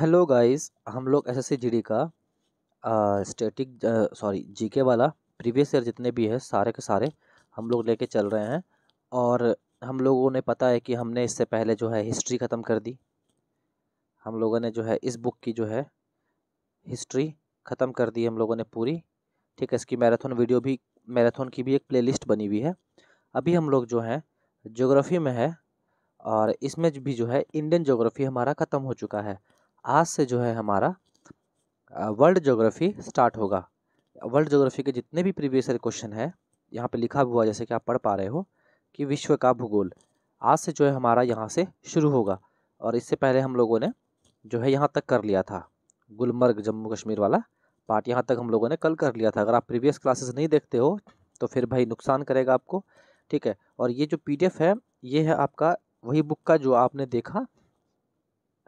hello guys हम लोग SSC GD का स्टैटिक सॉरी जीके वाला प्रीवियस ईयर जितने भी है सारे के सारे हम लोग लेके चल रहे हैं और हम लोगों ने पता है कि हमने इससे पहले जो है हिस्ट्री ख़त्म कर दी हम लोगों ने जो है इस बुक की जो है हिस्ट्री ख़त्म कर दी हम लोगों ने पूरी ठीक है इसकी मैराथन वीडियो भी मैराथन की भी एक प्ले बनी हुई है अभी हम लोग जो हैं जोग्राफ़ी में है और इसमें भी जो है इंडियन जोग्राफ़ी हमारा ख़त्म हो चुका है आज से जो है हमारा वर्ल्ड जोग्राफ़ी स्टार्ट होगा वर्ल्ड जोग्राफ़ी के जितने भी प्रीवियस ईयर क्वेश्चन है यहाँ पे लिखा हुआ जैसे कि आप पढ़ पा रहे हो कि विश्व का भूगोल आज से जो है हमारा यहाँ से शुरू होगा और इससे पहले हम लोगों ने जो है यहाँ तक कर लिया था गुलमर्ग जम्मू कश्मीर वाला पार्ट यहाँ तक हम लोगों ने कल कर लिया था अगर आप प्रीवियस क्लासेस नहीं देखते हो तो फिर भाई नुकसान करेगा आपको ठीक है और ये जो पीडीएफ है ये है आपका वही बुक का जो आपने देखा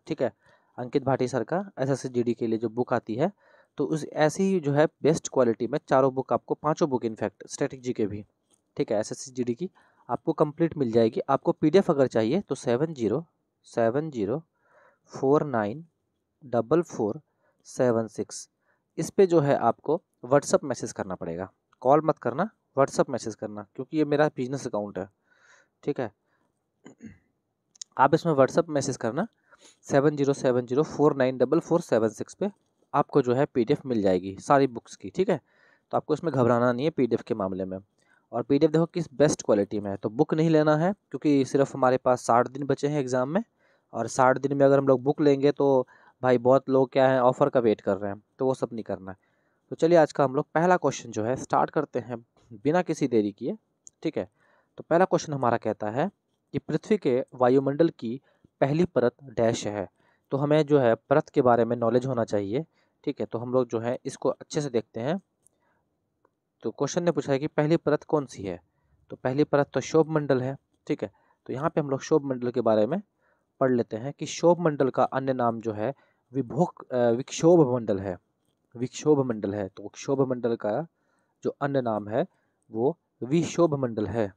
ठीक है अंकित भाटी सर का एस एस के लिए जो बुक आती है तो उस ऐसी ही जो है बेस्ट क्वालिटी में चारों बुक आपको पांचों बुक इनफैक्ट जी के भी ठीक है एस एस की आपको कंप्लीट मिल जाएगी आपको पी अगर चाहिए तो seven zero seven zero four nine double four seven six इस पर जो है आपको व्हाट्सअप मैसेज करना पड़ेगा कॉल मत करना व्हाट्सअप मैसेज करना क्योंकि ये मेरा बिजनेस अकाउंट है ठीक है आप इसमें व्हाट्सअप मैसेज करना seven zero seven zero four nine double four seven six पे आपको जो है पीडीएफ मिल जाएगी सारी बुक्स की ठीक है तो आपको इसमें घबराना नहीं है पीडीएफ के मामले में और पीडीएफ देखो किस बेस्ट क्वालिटी में है तो बुक नहीं लेना है क्योंकि सिर्फ हमारे पास साठ दिन बचे हैं एग्ज़ाम में और साठ दिन में अगर हम लोग बुक लेंगे तो भाई बहुत लोग क्या है ऑफ़र का वेट कर रहे हैं तो वो सब नहीं करना है तो चलिए आज का हम लोग पहला क्वेश्चन जो है स्टार्ट करते हैं बिना किसी देरी किए ठीक है तो पहला क्वेश्चन हमारा कहता है कि पृथ्वी के वायुमंडल की पहली परत डैश है तो हमें जो है परत के बारे में नॉलेज होना चाहिए ठीक है तो हम लोग जो है इसको अच्छे से देखते हैं तो क्वेश्चन ने पूछा है कि पहली परत कौन सी है तो पहली परत तो शोभ मंडल है ठीक है तो यहाँ पे हम लोग शोभ मंडल के बारे में पढ़ लेते हैं कि शोभ मंडल का अन्य नाम जो है विभोक विक्षोभ मंडल है विक्षोभ मंडल है तो विक्षोभ मंडल का जो अन्य नाम है वो विशोभ मंडल है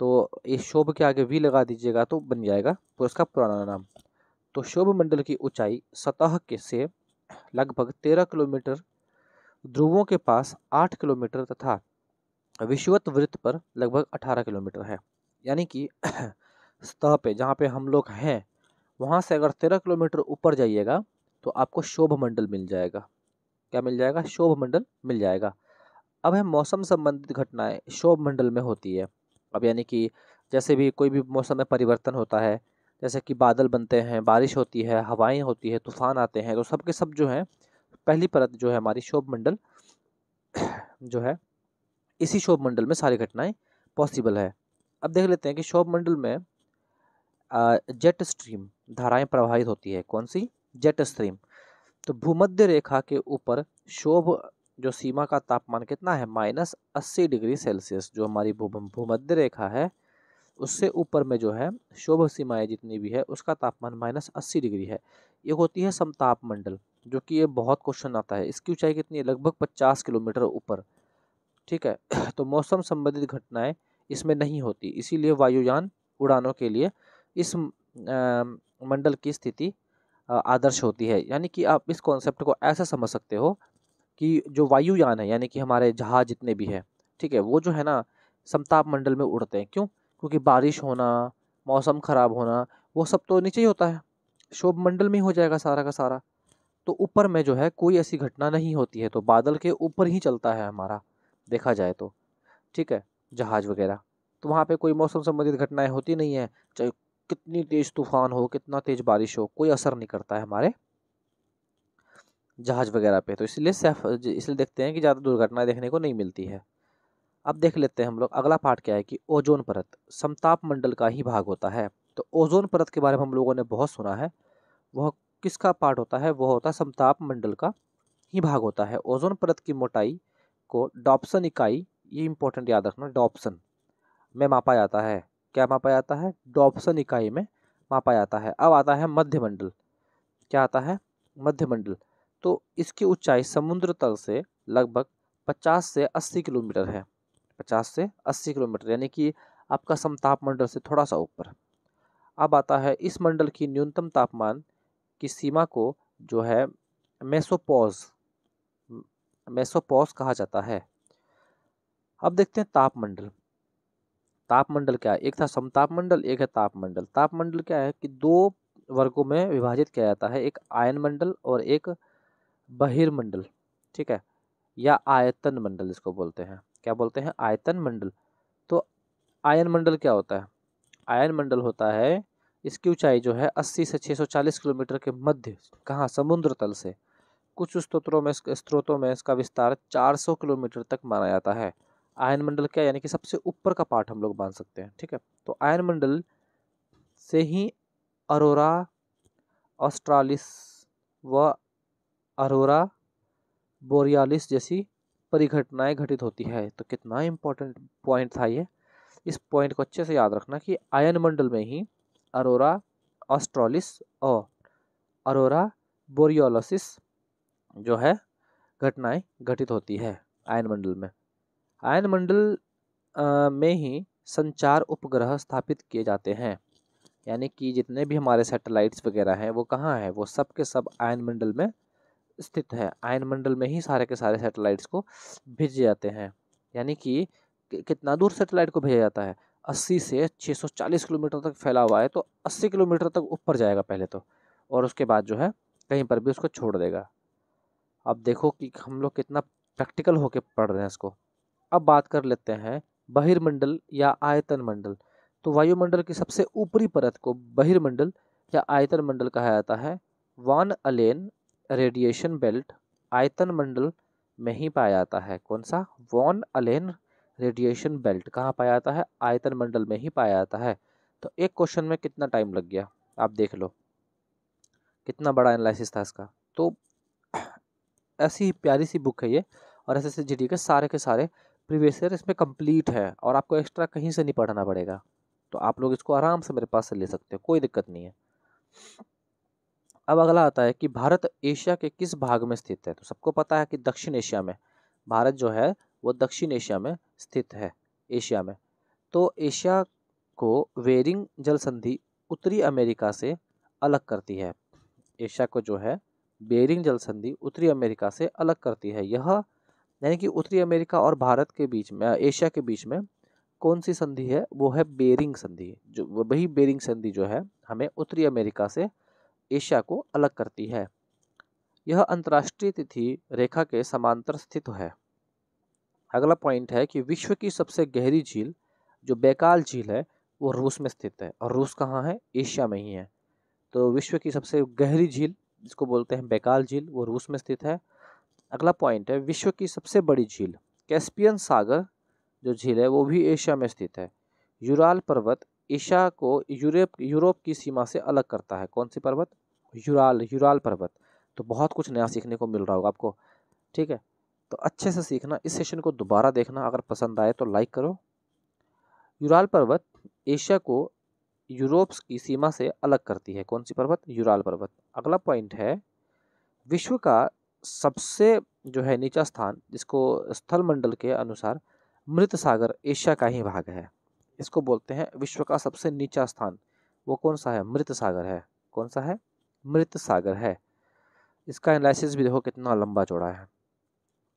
तो इस शोभ के आगे वी लगा दीजिएगा तो बन जाएगा इसका पुराना नाम तो शोभ मंडल की ऊंचाई सतह के से लगभग तेरह किलोमीटर ध्रुवों के पास आठ किलोमीटर तथा विश्वत वृत्त पर लगभग अठारह किलोमीटर है यानी कि सतह पे जहाँ पे हम लोग हैं वहाँ से अगर तेरह किलोमीटर ऊपर जाइएगा तो आपको शोभ मंडल मिल जाएगा क्या मिल जाएगा शोभ मंडल मिल जाएगा अब है मौसम संबंधित घटनाएं शोभ मंडल में होती है अब यानी कि जैसे भी कोई भी मौसम में परिवर्तन होता है जैसे कि बादल बनते हैं बारिश होती है हवाएं होती है तूफ़ान आते हैं तो सब के सब जो हैं पहली परत जो है हमारी शोभ मंडल जो है इसी शोभ मंडल में सारी घटनाएं पॉसिबल है अब देख लेते हैं कि शोभ मंडल में जेट स्ट्रीम धाराएं प्रवाहित होती है कौन सी जेट स्ट्रीम तो भूमध्य रेखा के ऊपर शोभ जो सीमा का तापमान कितना है माइनस अस्सी डिग्री सेल्सियस जो हमारी भूमध्य रेखा है उससे ऊपर में जो है शोभ सीमाएँ जितनी भी है उसका तापमान माइनस अस्सी डिग्री है ये होती है समताप मंडल जो कि ये बहुत क्वेश्चन आता है इसकी ऊंचाई कितनी है लगभग पचास किलोमीटर ऊपर ठीक है तो मौसम संबंधित घटनाएं इसमें नहीं होती इसीलिए वायुयान उड़ानों के लिए इस मंडल की स्थिति आदर्श होती है यानी कि आप इस कॉन्सेप्ट को ऐसा समझ सकते हो कि जो वायुयान है यानी कि हमारे जहाज जितने भी हैं ठीक है वो जो है ना समताप मंडल में उड़ते हैं क्यों क्योंकि बारिश होना मौसम ख़राब होना वो सब तो नीचे ही होता है शोभ मंडल में ही हो जाएगा सारा का सारा तो ऊपर में जो है कोई ऐसी घटना नहीं होती है तो बादल के ऊपर ही चलता है हमारा देखा जाए तो ठीक है जहाज़ वगैरह तो वहाँ पे कोई मौसम संबंधित घटनाएं होती नहीं है चाहे कितनी तेज़ तूफान हो कितना तेज़ बारिश हो कोई असर नहीं करता है हमारे जहाज़ वगैरह पे तो इसलिए सेफ इसलिए देखते हैं कि ज़्यादा दुर्घटनाएं देखने को नहीं मिलती है अब देख लेते हैं हम लोग अगला पार्ट क्या है कि ओजोन परत समताप मंडल का ही भाग होता है तो ओजोन परत के बारे में हम लोगों ने बहुत सुना है वह किसका पार्ट होता है वह होता है समताप मंडल का ही भाग होता है ओजोन परत की मोटाई को डॉप्सन इकाई ये इंपॉर्टेंट याद रखना डॉप्सन में मापा जाता है क्या मापा जाता है डॉप्सन इकाई में मापा जाता है अब आता है मध्यमंडल क्या आता है मध्यमंडल तो इसकी ऊंचाई समुद्र तल से लगभग 50 से 80 किलोमीटर है 50 से 80 किलोमीटर यानी कि आपका समताप मंडल से थोड़ा सा ऊपर अब आता है इस मंडल की न्यूनतम तापमान की सीमा को जो है मेसोपॉज मेसोपॉज कहा जाता है अब देखते हैं तापमंडल तापमंडल क्या है एक था समतापमंडल एक है तापमंडल तापमंडल क्या है कि दो वर्गों में विभाजित किया जाता है एक आयन मंडल और एक बहिर्मंडल ठीक है या आयतन मंडल इसको बोलते हैं क्या बोलते हैं आयतन मंडल तो आयन मंडल क्या होता है आयन मंडल होता है इसकी ऊंचाई जो है 80 से 640 किलोमीटर के मध्य कहाँ समुद्र तल से कुछ स्त्रोत्रों में स्त्रोतों में इसका विस्तार 400 किलोमीटर तक माना जाता है आयन मंडल क्या यानी कि सबसे ऊपर का पार्ट हम लोग मान सकते हैं ठीक है तो आयन मंडल से ही अरोरा ऑस्ट्रालिस व अरोरा बोरियालिस जैसी परिघटनाएं घटित होती है तो कितना इम्पोर्टेंट पॉइंट था ये इस पॉइंट को अच्छे से याद रखना कि आयन मंडल में ही अरोरा ऑस्ट्रोलिस और अरोरा बोरियोलोसिस जो है घटनाएं घटित होती है आयन मंडल में आयन मंडल में ही संचार उपग्रह स्थापित किए जाते हैं यानी कि जितने भी हमारे सैटेलाइट्स वगैरह हैं वो कहाँ हैं वो सब के सब आयन मंडल में स्थित है आयन मंडल में ही सारे के सारे सैटेलाइट्स को भेजे जाते हैं यानी कि कितना दूर सैटेलाइट को भेजा जाता है 80 से 640 किलोमीटर तक फैला हुआ है तो 80 किलोमीटर तक ऊपर जाएगा पहले तो और उसके बाद जो है कहीं पर भी उसको छोड़ देगा अब देखो कि हम लोग कितना प्रैक्टिकल होकर पढ़ रहे हैं इसको अब बात कर लेते हैं बहिर्मंडल या आयतन मंडल तो वायुमंडल की सबसे ऊपरी परत को बहिर्मंडल या आयतन मंडल कहा जाता है वान अलेन रेडिएशन बेल्ट आयतन मंडल में ही पाया जाता है कौन सा वॉन अलेन रेडिएशन बेल्ट कहाँ पाया जाता है आयतन मंडल में ही पाया जाता है तो एक क्वेश्चन में कितना टाइम लग गया आप देख लो कितना बड़ा एनालिसिस था इसका तो ऐसी प्यारी सी बुक है ये और एस एस के सारे के सारे प्रीवियस ईयर इसमें कंप्लीट है और आपको एक्स्ट्रा कहीं से नहीं पढ़ना पड़ेगा तो आप लोग इसको आराम से मेरे पास से ले सकते हो कोई दिक्कत नहीं है अब अगला आता है कि भारत एशिया के किस भाग में स्थित है तो सबको पता है कि दक्षिण एशिया में भारत जो है वो दक्षिण एशिया में स्थित है एशिया में तो एशिया को वेरिंग जल संधि उत्तरी अमेरिका से अलग करती है एशिया को जो है बेरिंग जल संधि उत्तरी अमेरिका से अलग करती है यह यानी कि उत्तरी अमेरिका और भारत के बीच में एशिया के बीच में कौन सी संधि है वो है बेरिंग संधि जो वही बेरिंग संधि जो है हमें उत्तरी अमेरिका से एशिया को अलग करती है यह अंतर्राष्ट्रीय तिथि रेखा के समांतर स्थित है अगला पॉइंट है कि विश्व की सबसे गहरी झील जो बेकाल झील है वो रूस में स्थित है और रूस कहाँ है एशिया में ही है तो विश्व की सबसे गहरी झील जिसको बोलते हैं बेकाल झील वो रूस में स्थित है अगला पॉइंट है विश्व की सबसे बड़ी झील कैस्पियन सागर जो झील है वो भी एशिया में स्थित है यूराल पर्वत एशिया को यूरोप यूरोप की सीमा से अलग करता है कौन सी पर्वत यूराल यूराल पर्वत तो बहुत कुछ नया सीखने को मिल रहा होगा आपको ठीक है तो अच्छे से सीखना इस सेशन को दोबारा देखना अगर पसंद आए तो लाइक करो यूराल पर्वत एशिया को यूरोप की सीमा से अलग करती है कौन सी पर्वत यूराल पर्वत अगला पॉइंट है विश्व का सबसे जो है नीचा स्थान जिसको स्थल मंडल के अनुसार मृत सागर एशिया का ही भाग है इसको बोलते हैं विश्व का सबसे नीचा स्थान वो कौन सा है मृत सागर है कौन सा है मृत सागर है इसका एनालिसिस भी देखो कितना लंबा चौड़ा है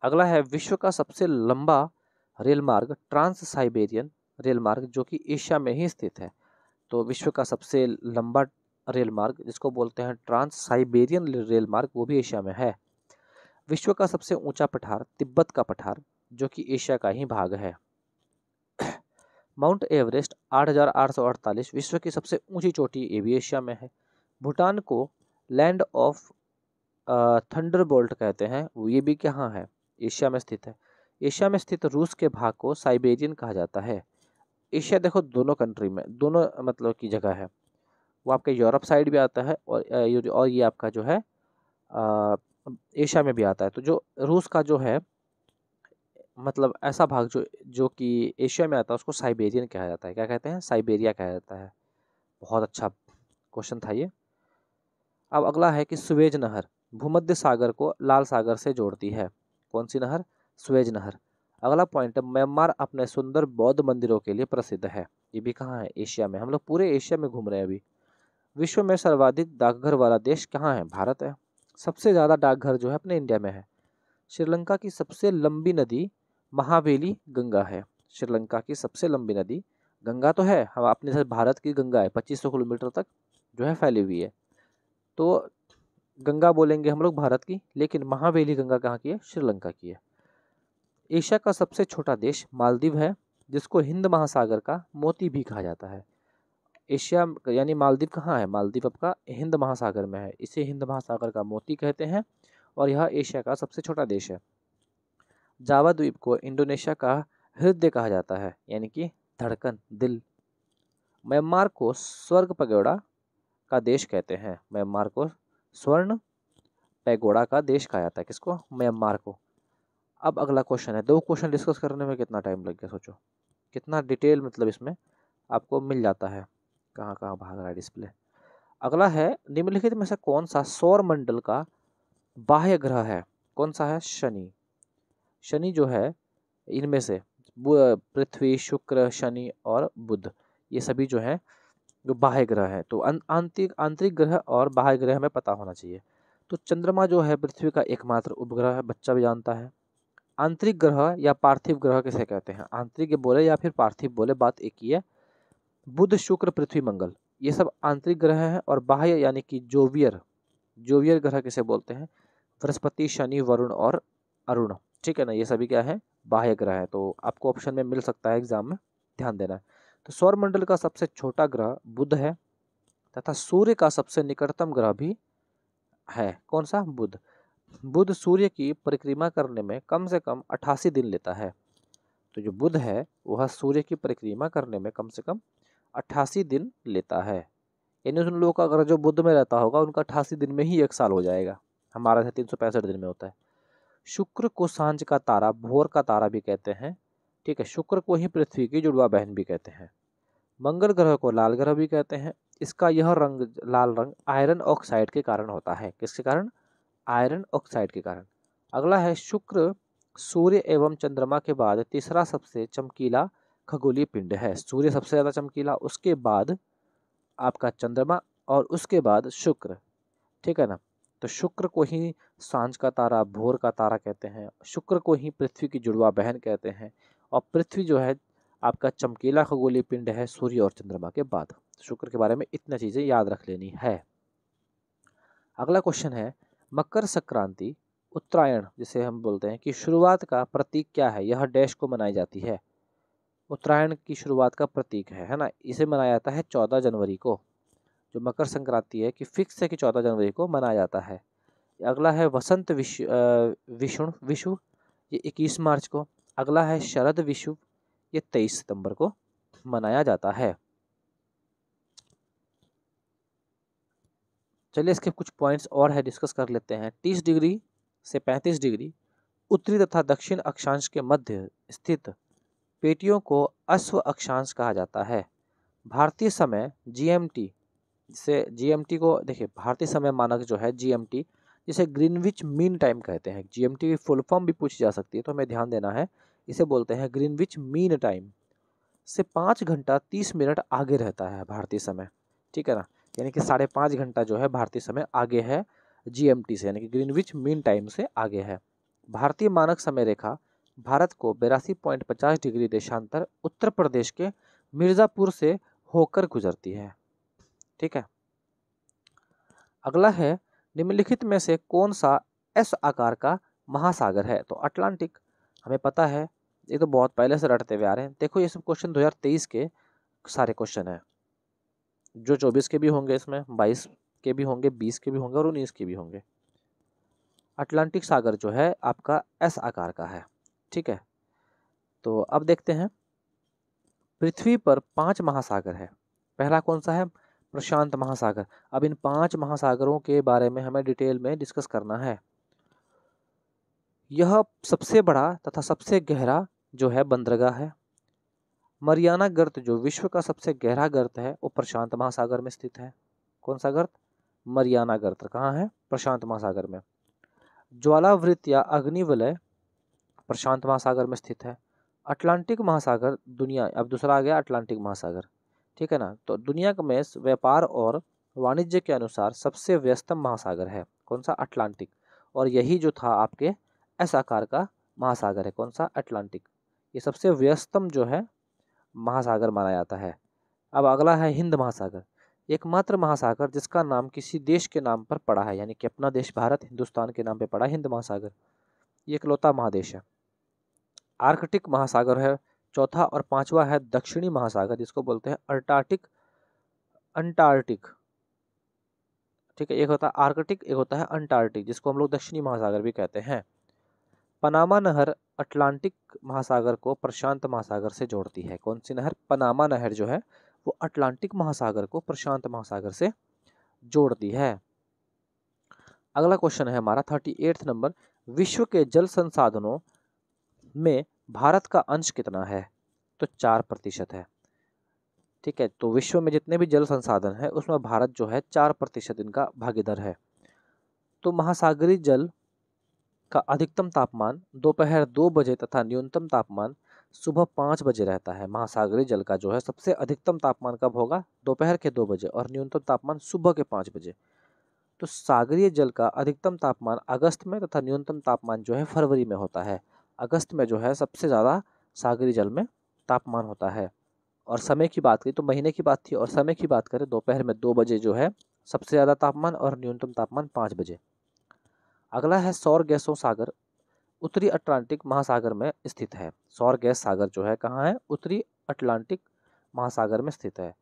अगला है विश्व का सबसे लंबा रेल मार्ग ट्रांस साइबेरियन रेल मार्ग जो कि एशिया में ही स्थित है तो विश्व का सबसे लंबा रेल मार्ग जिसको बोलते हैं ट्रांस साइबेरियन रेल मार्ग वो भी एशिया में है विश्व का सबसे ऊंचा पठार तिब्बत का पठार जो कि एशिया का ही भाग है माउंट एवरेस्ट आठ विश्व की सबसे ऊंची चोटी ये भी एशिया में है भूटान को लैंड ऑफ थंडरबोल्ट कहते हैं वो ये भी कहाँ है एशिया में स्थित है एशिया में स्थित रूस के भाग को साइबेरियन कहा जाता है एशिया देखो दोनों कंट्री में दोनों मतलब की जगह है वो आपके यूरोप साइड भी आता है और ये और ये आपका जो है एशिया में भी आता है तो जो रूस का जो है मतलब ऐसा भाग जो जो कि एशिया में आता है उसको साइबेरियन कहा जाता है क्या कहते हैं साइबेरिया कहा जाता है बहुत अच्छा क्वेश्चन था ये अब अगला है कि सुवेज नहर भूमध्य सागर को लाल सागर से जोड़ती है कौन सी नहर सुवेज नहर अगला पॉइंट है म्यांमार अपने सुंदर बौद्ध मंदिरों के लिए प्रसिद्ध है ये भी कहाँ है एशिया में हम लोग पूरे एशिया में घूम रहे हैं अभी विश्व में सर्वाधिक डाकघर वाला देश कहाँ है भारत है सबसे ज़्यादा डाकघर जो है अपने इंडिया में है श्रीलंका की सबसे लंबी नदी महावेली गंगा है श्रीलंका की सबसे लंबी नदी गंगा तो है हम अपने भारत की गंगा है पच्चीस किलोमीटर तक जो है फैली हुई है तो गंगा बोलेंगे हम लोग भारत की लेकिन महावेली गंगा कहाँ की है श्रीलंका की है एशिया का सबसे छोटा देश मालदीव है जिसको हिंद महासागर का मोती भी कहा जाता है एशिया यानी मालदीव कहाँ है मालदीव आपका हिंद महासागर में है इसे हिंद महासागर का मोती कहते हैं और यह एशिया का सबसे छोटा देश है जावा द्वीप को इंडोनेशिया का हृदय कहा जाता है यानी कि धड़कन दिल म्यांमार को स्वर्ग पगौड़ा का देश कहते हैं म्यांमार को स्वर्ण पैगोड़ा का देश कहा जाता है किसको म्यांमार को अब अगला क्वेश्चन है दो क्वेश्चन डिस्कस करने में कितना टाइम लग गया सोचो कितना डिटेल मतलब इसमें आपको मिल जाता है कहाँ कहाँ भाग रहा है डिस्प्ले अगला है निम्नलिखित में से कौन सा सौर मंडल का बाह्य ग्रह है कौन सा है शनि शनि जो है इनमें से पृथ्वी शुक्र शनि और बुध ये सभी जो हैं जो बाह्य ग्रह हैं तो अं-, आंतरिक आंतरिक ग्रह और बाह्य ग्रह हमें पता होना चाहिए तो चंद्रमा जो है पृथ्वी का एकमात्र उपग्रह है बच्चा भी जानता है आंतरिक ग्रह या पार्थिव ग्रह किसे कहते हैं आंतरिक बोले या फिर पार्थिव बोले बात एक ही है बुध शुक्र पृथ्वी मंगल ये सब आंतरिक ग्रह हैं और बाह्य यानी कि जोवियर जोवियर ग्रह किसे बोलते हैं बृहस्पति शनि वरुण और अरुण ठीक है ना ये सभी क्या है बाह्य ग्रह है तो आपको ऑप्शन में मिल सकता है एग्जाम में ध्यान देना है तो सौरमंडल का सबसे छोटा ग्रह बुध है तथा सूर्य का सबसे निकटतम ग्रह भी है कौन सा बुध बुध सूर्य की परिक्रमा करने में कम से कम अट्ठासी दिन लेता है तो जो बुध है वह सूर्य की परिक्रमा करने में कम से कम अट्ठासी दिन लेता है यानी उन लोगों का अगर जो बुध में रहता होगा उनका अट्ठासी दिन में ही एक साल हो जाएगा हमारा तीन सौ पैंसठ दिन में होता है शुक्र को सांझ का तारा भोर का तारा भी कहते हैं ठीक है शुक्र को ही पृथ्वी की जुड़वा बहन भी कहते हैं मंगल ग्रह को लाल ग्रह भी कहते हैं इसका यह रंग लाल रंग आयरन ऑक्साइड के कारण होता है किसके कारण आयरन ऑक्साइड के कारण अगला है शुक्र सूर्य एवं चंद्रमा के बाद तीसरा सबसे चमकीला खगोलीय पिंड है सूर्य सबसे ज़्यादा चमकीला उसके बाद आपका चंद्रमा और उसके बाद शुक्र ठीक है ना तो शुक्र को ही सांझ का तारा भोर का तारा कहते हैं शुक्र को ही पृथ्वी की जुड़वा बहन कहते हैं और पृथ्वी जो है आपका चमकीला खगोलीय पिंड है सूर्य और चंद्रमा के बाद शुक्र के बारे में इतना चीज़ें याद रख लेनी है अगला क्वेश्चन है मकर संक्रांति उत्तरायण जिसे हम बोलते हैं कि शुरुआत का प्रतीक क्या है यह डैश को मनाई जाती है उत्तरायण की शुरुआत का प्रतीक है है ना इसे मनाया जाता है चौदह जनवरी को जो मकर संक्रांति है कि फिक्स है कि चौदह जनवरी को मनाया जाता है अगला है वसंत विश्व विष्णु विश्व ये इक्कीस मार्च को अगला है शरद विश्व ये तेईस सितंबर को मनाया जाता है चलिए इसके कुछ पॉइंट्स और है डिस्कस कर लेते हैं तीस डिग्री से पैंतीस डिग्री उत्तरी तथा दक्षिण अक्षांश के मध्य स्थित पेटियों को अश्व अक्षांश कहा जाता है भारतीय समय जीएमटी से जीएमटी को देखिए भारतीय समय मानक जो है जीएमटी जिसे ग्रीनविच मीन टाइम कहते हैं जीएमटी की फुल फॉर्म भी पूछी जा सकती है तो हमें ध्यान देना है इसे बोलते हैं ग्रीनविच मीन टाइम से पाँच घंटा तीस मिनट आगे रहता है भारतीय समय ठीक है ना यानी कि साढ़े पाँच घंटा जो है भारतीय समय आगे है जीएमटी से यानी कि ग्रीनविच मीन टाइम से आगे है भारतीय मानक समय रेखा भारत को बेरासी पॉइंट पचास डिग्री देशांतर उत्तर प्रदेश के मिर्ज़ापुर से होकर गुजरती है ठीक है अगला है निम्नलिखित में से कौन सा एस आकार का महासागर है तो अटलांटिक हमें पता है ये तो बहुत पहले से रटते हुए आ रहे हैं देखो ये सब क्वेश्चन 2023 के सारे क्वेश्चन हैं जो 24 के भी होंगे इसमें 22 के भी होंगे 20 के भी होंगे और 19 के भी होंगे अटलांटिक सागर जो है आपका एस आकार का है ठीक है तो अब देखते हैं पृथ्वी पर पांच महासागर है पहला कौन सा है प्रशांत महासागर अब इन पांच महासागरों के बारे में हमें डिटेल में डिस्कस करना है यह सबसे बड़ा तथा सबसे गहरा जो है बंदरगाह है मरियाना गर्त जो विश्व का सबसे गहरा गर्त है वो प्रशांत महासागर में स्थित है कौन सा गर्त मरियाना गर्त कहाँ है प्रशांत महासागर में ज्वालावृत्त या अग्निवलय प्रशांत महासागर में स्थित है अटलांटिक महासागर दुनिया अब दूसरा आ गया अटलांटिक महासागर ठीक है ना तो दुनिया में व्यापार और वाणिज्य के अनुसार सबसे व्यस्तम महासागर है कौन सा अटलांटिक और यही जो था आपके ऐसा आकार का महासागर है कौन सा अटलांटिक ये सबसे व्यस्तम जो है महासागर माना जाता है अब अगला है हिंद महासागर एकमात्र महासागर जिसका नाम किसी देश के नाम पर पड़ा है यानी कि अपना देश भारत हिंदुस्तान के नाम पर पड़ा हिंद महासागर ये इकलौता महादेश है आर्कटिक महासागर है चौथा और पांचवा है दक्षिणी महासागर जिसको बोलते हैं अर्टार्टिक अंटार्कटिक ठीक है एक होता है आर्कटिक एक होता है अंटार्कटिक जिसको हम लोग दक्षिणी महासागर भी कहते हैं पनामा नहर अटलांटिक महासागर को प्रशांत महासागर से जोड़ती है कौन सी नहर पनामा नहर जो है वो अटलांटिक महासागर को प्रशांत महासागर से जोड़ती है अगला क्वेश्चन है हमारा थर्टी एट्थ नंबर विश्व के जल संसाधनों में भारत का अंश कितना है तो चार प्रतिशत है ठीक है तो विश्व में जितने भी जल संसाधन है उसमें भारत जो है चार प्रतिशत इनका भागीदार है तो महासागरीय जल का अधिकतम तापमान दोपहर दो बजे तथा न्यूनतम तापमान सुबह पाँच बजे रहता है महासागरीय जल का जो है सबसे अधिकतम तापमान कब होगा दोपहर के दो बजे और न्यूनतम तापमान सुबह के पाँच बजे तो सागरीय जल का अधिकतम तापमान अगस्त में तथा न्यूनतम तापमान जो है फरवरी में होता है अगस्त में जो है सबसे ज़्यादा सागरी जल में तापमान होता है और समय की बात करें तो महीने की बात थी और समय की बात करें दोपहर में दो बजे जो है सबसे ज़्यादा तापमान और न्यूनतम तापमान पाँच बजे अगला है सौर गैसों सागर उत्तरी अटलांटिक महासागर में स्थित है सौर गैस सागर जो है कहाँ है उत्तरी अटलांटिक महासागर में स्थित है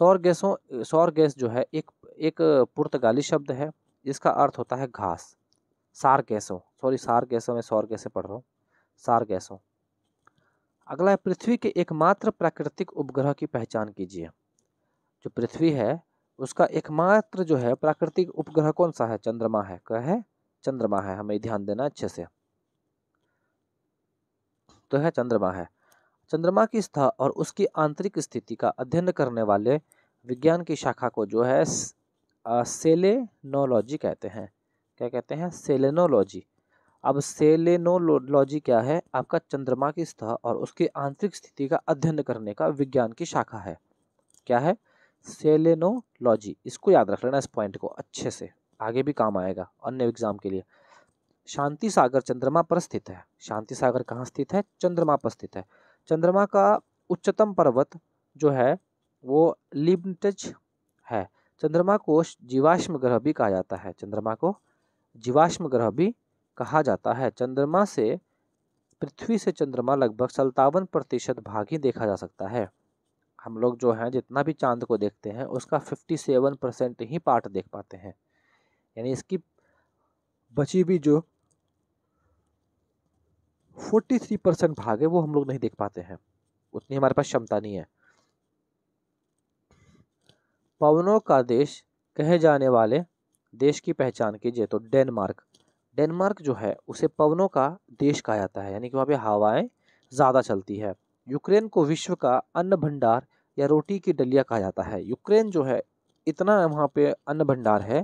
सौर गैसों सौर गैस जो है एक एक पुर्तगाली शब्द है जिसका अर्थ होता है घास सार गैसों सॉरी सार गैसों में सौर गैसें पढ़ रहा हूँ सार गैसों अगला है पृथ्वी के एकमात्र प्राकृतिक उपग्रह की पहचान कीजिए जो पृथ्वी है उसका एकमात्र जो है प्राकृतिक उपग्रह कौन सा है चंद्रमा है क्या है चंद्रमा है हमें ध्यान देना अच्छे से तो है चंद्रमा है चंद्रमा की स्था और उसकी आंतरिक स्थिति का अध्ययन करने वाले विज्ञान की शाखा को जो है सेलेनोलॉजी कहते हैं क्या कहते हैं सेलेनोलॉजी अब सेलेनोलॉजी क्या है आपका चंद्रमा की स्तर और उसके आंतरिक स्थिति का अध्ययन करने का विज्ञान की शाखा है क्या है सेलेनोलॉजी इसको याद रख लेना इस पॉइंट को अच्छे से आगे भी काम आएगा अन्य एग्जाम के लिए शांति सागर चंद्रमा पर स्थित है शांति सागर कहाँ स्थित है चंद्रमा पर स्थित है चंद्रमा का उच्चतम पर्वत जो है वो लिब्टज है चंद्रमा को जीवाश्म ग्रह भी कहा जाता है चंद्रमा को जीवाश्म ग्रह भी कहा जाता है चंद्रमा से पृथ्वी से चंद्रमा लगभग सत्तावन प्रतिशत भाग ही देखा जा सकता है हम लोग जो हैं जितना भी चांद को देखते हैं उसका फिफ्टी सेवन परसेंट ही पार्ट देख पाते हैं यानी इसकी बची भी जो फोर्टी थ्री परसेंट भाग है वो हम लोग नहीं देख पाते हैं उतनी हमारे पास क्षमता नहीं है पवनों का देश कहे जाने वाले देश की पहचान कीजिए तो डेनमार्क डेनमार्क जो है उसे पवनों का देश कहा जाता है यानी कि वहाँ पे हवाएं ज़्यादा चलती है यूक्रेन को विश्व का अन्न भंडार या रोटी की डलिया कहा जाता है यूक्रेन जो है इतना वहाँ पे अन्न भंडार है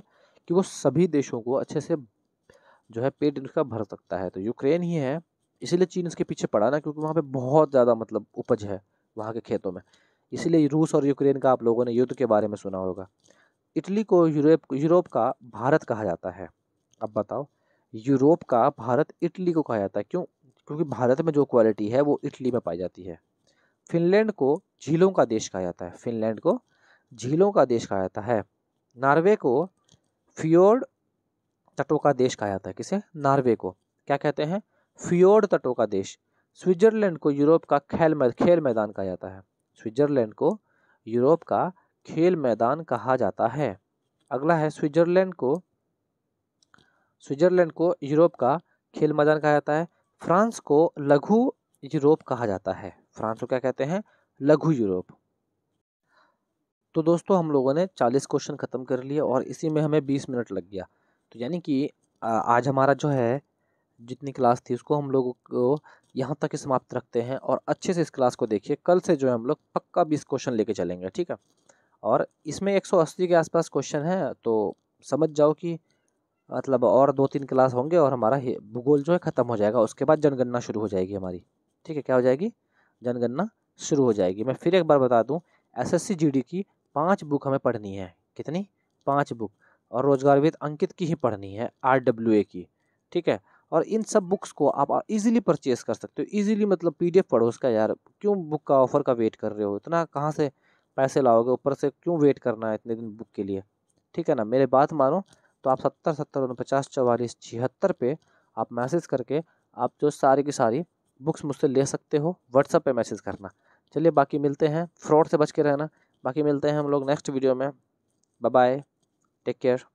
कि वो सभी देशों को अच्छे से जो है पेट इनका भर सकता है तो यूक्रेन ही है इसीलिए चीन इसके पीछे पड़ा ना क्योंकि वहाँ पर बहुत ज़्यादा मतलब उपज है वहाँ के खेतों में इसीलिए रूस और यूक्रेन का आप लोगों ने युद्ध के बारे में सुना होगा इटली को यूरोप यूरोप का भारत कहा जाता है अब बताओ यूरोप का भारत इटली को कहा जाता है क्यों क्योंकि भारत में जो क्वालिटी है वो इटली में पाई जाती है फिनलैंड को झीलों का देश कहा जाता है फिनलैंड को झीलों का देश कहा जाता है नार्वे को फ्योर्ड तटों का देश कहा जाता है किसे नार्वे को क्या कहते हैं फ्योर्ड तटों का देश स्विट्जरलैंड को यूरोप का खेल मैद, खेल मैदान कहा जाता है स्विट्जरलैंड को यूरोप का खेल मैदान कहा जाता है अगला है स्विट्जरलैंड को स्विट्जरलैंड को यूरोप का खेल मैदान कहा जाता है फ्रांस को लघु यूरोप कहा जाता है फ्रांस को क्या कहते हैं लघु यूरोप तो दोस्तों हम लोगों ने 40 क्वेश्चन ख़त्म कर लिए और इसी में हमें 20 मिनट लग गया तो यानी कि आज हमारा जो है जितनी क्लास थी उसको हम लोगों को यहाँ तक ही समाप्त रखते हैं और अच्छे से इस क्लास को देखिए कल से जो है हम लोग पक्का बीस क्वेश्चन लेके चलेंगे ठीक है और इसमें 180 के आसपास क्वेश्चन है तो समझ जाओ कि मतलब और दो तीन क्लास होंगे और हमारा भूगोल जो है ख़त्म हो जाएगा उसके बाद जनगणना शुरू हो जाएगी हमारी ठीक है क्या हो जाएगी जनगणना शुरू हो जाएगी मैं फिर एक बार बता दूँ एस एस की पाँच बुक हमें पढ़नी है कितनी पाँच बुक और रोजगारविद अंकित की ही पढ़नी है ए की ठीक है और इन सब बुक्स को आप इजीली परचेस कर सकते हो इजीली मतलब पीडीएफ पढ़ो उसका यार क्यों बुक का ऑफ़र का वेट कर रहे हो इतना कहाँ से पैसे लाओगे ऊपर से क्यों वेट करना है इतने दिन बुक के लिए ठीक है ना मेरे बात मानो तो आप सत्तर सत्तर उनपचास चवालीस छिहत्तर पे आप मैसेज करके आप जो सारी की सारी बुक्स मुझसे ले सकते हो व्हाट्सएप पे मैसेज करना चलिए बाकी मिलते हैं फ्रॉड से बच के रहना बाकी मिलते हैं हम लोग नेक्स्ट वीडियो में बाय टेक केयर